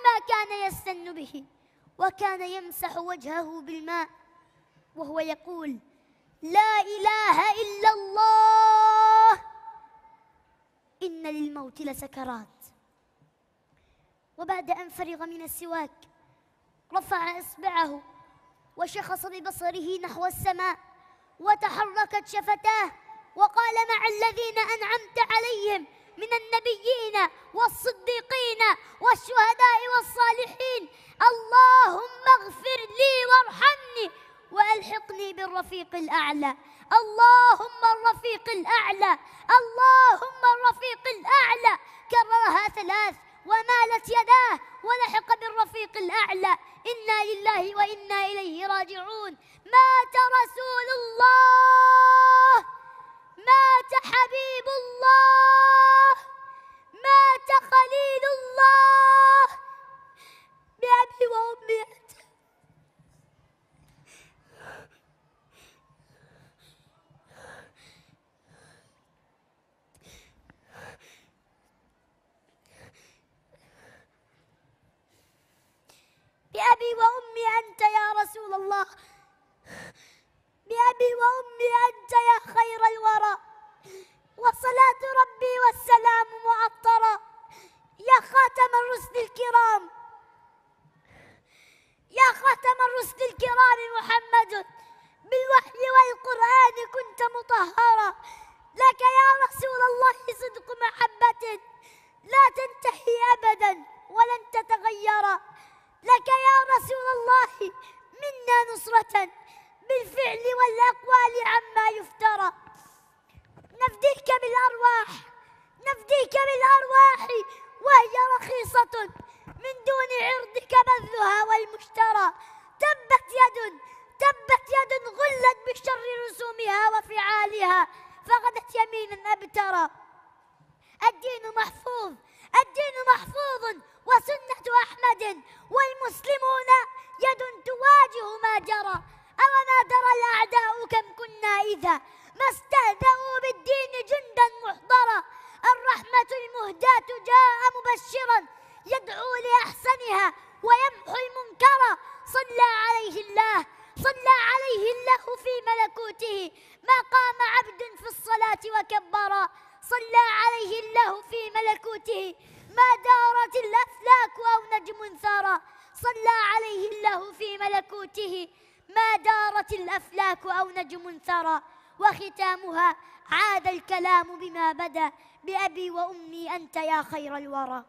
بما كان يستن به وكان يمسح وجهه بالماء وهو يقول لا إله إلا الله إن للموت لسكرات وبعد أن فرغ من السواك رفع إصبعه وشخص ببصره نحو السماء وتحركت شفتاه وقال مع الذين أنعمت عليهم من النبيين والصديقين والشهداء والصالحين اللهم اغفر لي وارحمني والحقني بالرفيق الاعلى اللهم الرفيق الاعلى اللهم الرفيق الاعلى كررها ثلاث ومالت يداه ولحق بالرفيق الأعلى إنا لله وإنا إليه راجعون مات رسول الله مات حبيب الله أبي وأمي أنت بأبي وأمي أنت يا رسول الله بأبي وأمي أنت يا خير الورى وصلاة ربي والسلام معطرة يا خاتم الرسل الكرام يا خاتم الرسل الكرام محمد بالوحي والقرآن كنت مطهرا لك يا رسول الله صدق محبة لا تنتهي أبدا ولن تتغير لك يا رسول الله منا نصرة بالفعل والأقوال عما يفترى نفديك بالأرواح نفديك بالأرواح وهي رخيصة من دون عرضك بذلها والمشترى تبت يد تبت يد غلت بشر رسومها وفعالها فغدت يمينا أبترى الدين محفوظ الدين محفوظ وسنة أحمد والمسلمون يد تواجه ما جرى أوما ترى الأعداء كم كنا إذا ما استهزأوا بالدين جندا محضرا قام عبد في الصلاة وكبر صلى عليه الله في ملكوته ما دارت الأفلاك أو نجم ثار صلى عليه الله في ملكوته ما دارت الأفلاك أو نجم ثرى وختامها عاد الكلام بما بدا بأبي وأمي أنت يا خير الورى